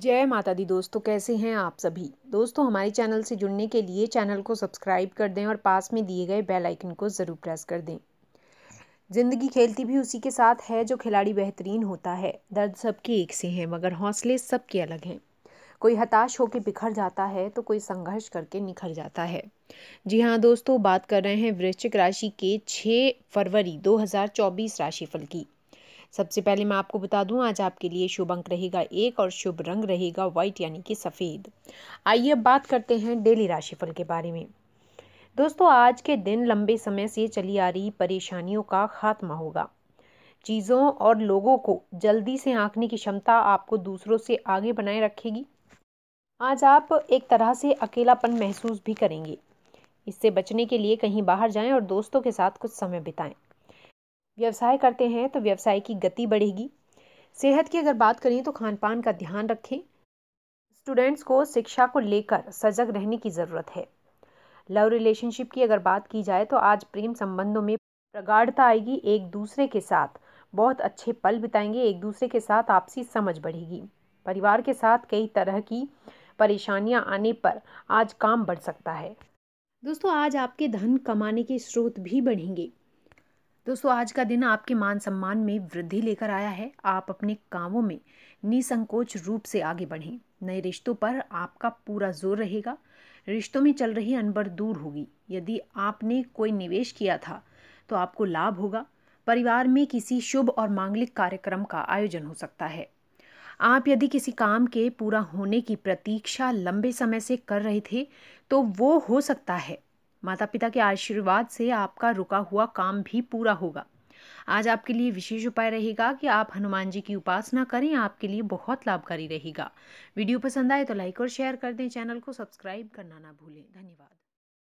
जय माता दी दोस्तों कैसे हैं आप सभी दोस्तों हमारे चैनल से जुड़ने के लिए चैनल को सब्सक्राइब कर दें और पास में दिए गए बेल आइकन को ज़रूर प्रेस कर दें ज़िंदगी खेलती भी उसी के साथ है जो खिलाड़ी बेहतरीन होता है दर्द सबके एक से हैं मगर हौसले सबके अलग हैं कोई हताश होकर बिखर जाता है तो कोई संघर्ष करके निखर जाता है जी हाँ दोस्तों बात कर रहे हैं वृश्चिक राशि के छः फरवरी दो राशिफल की सबसे पहले मैं आपको बता दूं आज आपके लिए शुभ अंक रहेगा एक और शुभ रंग रहेगा व्हाइट यानी कि सफ़ेद आइए अब बात करते हैं डेली राशिफल के बारे में दोस्तों आज के दिन लंबे समय से चली आ रही परेशानियों का खात्मा होगा चीज़ों और लोगों को जल्दी से आंकने की क्षमता आपको दूसरों से आगे बनाए रखेगी आज आप एक तरह से अकेलापन महसूस भी करेंगे इससे बचने के लिए कहीं बाहर जाएं और दोस्तों के साथ कुछ समय बिताएं व्यवसाय करते हैं तो व्यवसाय की गति बढ़ेगी सेहत की अगर बात करें तो खान पान का ध्यान रखें स्टूडेंट्स को शिक्षा को लेकर सजग रहने की ज़रूरत है लव रिलेशनशिप की अगर बात की जाए तो आज प्रेम संबंधों में प्रगाढ़ता आएगी एक दूसरे के साथ बहुत अच्छे पल बिताएंगे एक दूसरे के साथ आपसी समझ बढ़ेगी परिवार के साथ कई तरह की परेशानियां आने पर आज काम बढ़ सकता है दोस्तों आज आपके धन कमाने के स्रोत भी बढ़ेंगे दोस्तों आज का दिन आपके मान सम्मान में वृद्धि लेकर आया है आप अपने कामों में निसंकोच रूप से आगे बढ़ें नए रिश्तों पर आपका पूरा जोर रहेगा रिश्तों में चल रही अनबर दूर होगी यदि आपने कोई निवेश किया था तो आपको लाभ होगा परिवार में किसी शुभ और मांगलिक कार्यक्रम का आयोजन हो सकता है आप यदि किसी काम के पूरा होने की प्रतीक्षा लंबे समय से कर रहे थे तो वो हो सकता है माता पिता के आशीर्वाद से आपका रुका हुआ काम भी पूरा होगा आज आपके लिए विशेष उपाय रहेगा कि आप हनुमान जी की उपासना करें आपके लिए बहुत लाभकारी रहेगा वीडियो पसंद आए तो लाइक और शेयर कर दें चैनल को सब्सक्राइब करना ना भूलें धन्यवाद